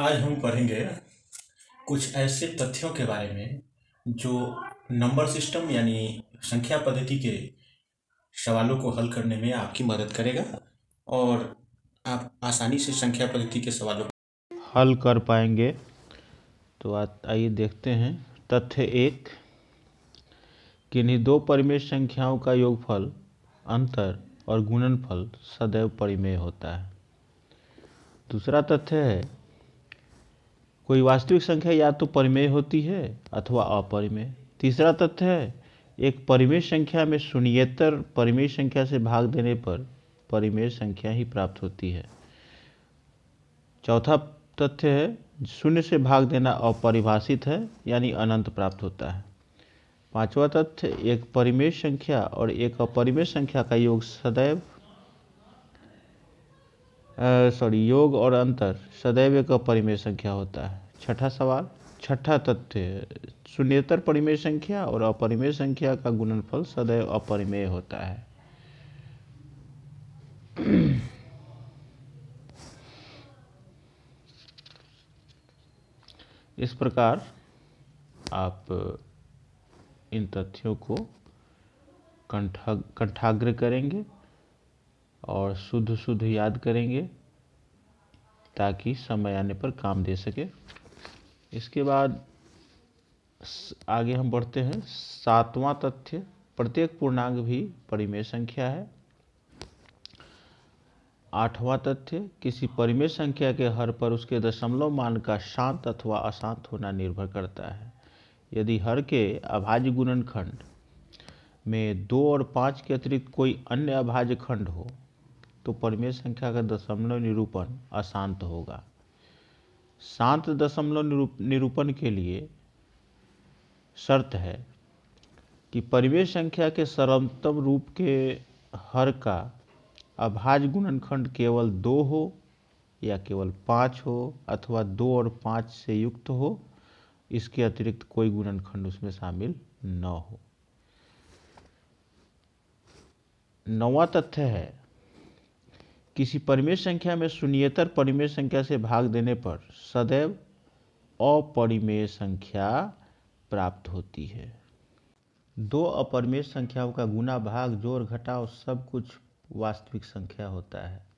आज हम पढ़ेंगे कुछ ऐसे तथ्यों के बारे में जो नंबर सिस्टम यानी संख्या पद्धति के सवालों को हल करने में आपकी मदद करेगा और आप आसानी से संख्या पद्धति के सवालों को हल कर पाएंगे तो आइए देखते हैं तथ्य एक किन्हीं दो परिमेय संख्याओं का योगफल अंतर और गुणनफल सदैव परिमेय होता है दूसरा तथ्य है कोई वास्तविक संख्या या तो परिमेय होती है अथवा अपरिमेय तीसरा तथ्य है एक परिमेय संख्या में शून्यतर परिमेय संख्या से भाग देने पर परिमेय संख्या ही प्राप्त होती है चौथा तथ्य है शून्य से भाग देना अपरिभाषित है यानी अनंत प्राप्त होता है पांचवा तथ्य एक परिमेय संख्या और एक अपरिमेय संख्या का योग सदैव सॉरी योग और अंतर सदैव का परिमेय संख्या होता है छठा सवाल छठा तथ्य शून्यतर परिमेय संख्या और अपरिमेय संख्या का गुणनफल सदैव अपरिमेय होता है इस प्रकार आप इन तथ्यों को कंठा कंठाग्र करेंगे और शुद्ध शुद्ध याद करेंगे ताकि समय आने पर काम दे सके इसके बाद आगे हम बढ़ते हैं सातवां तथ्य प्रत्येक पूर्णांग भी परिमेय संख्या है आठवां तथ्य किसी परिमेय संख्या के हर पर उसके दशमलव मान का शांत अथवा अशांत होना निर्भर करता है यदि हर के अभाज्य गुणनखंड में दो और पाँच के अतिरिक्त कोई अन्य अभाज्य खंड हो तो परिमेय संख्या का दशमलव निरूपण अशांत होगा शांत दशमलव निरूपण के लिए शर्त है कि परिमेय संख्या के सर्वोत्तम रूप के हर का अभाज्य गुणनखंड केवल दो हो या केवल पाँच हो अथवा दो और पाँच से युक्त हो इसके अतिरिक्त कोई गुणनखंड उसमें शामिल न हो नवा तथ्य है किसी परिमेय संख्या में शून्यतर परिमेय संख्या से भाग देने पर सदैव अपरिमेय संख्या प्राप्त होती है दो अपरिमेय संख्याओं का गुना भाग जोड़ घटाव सब कुछ वास्तविक संख्या होता है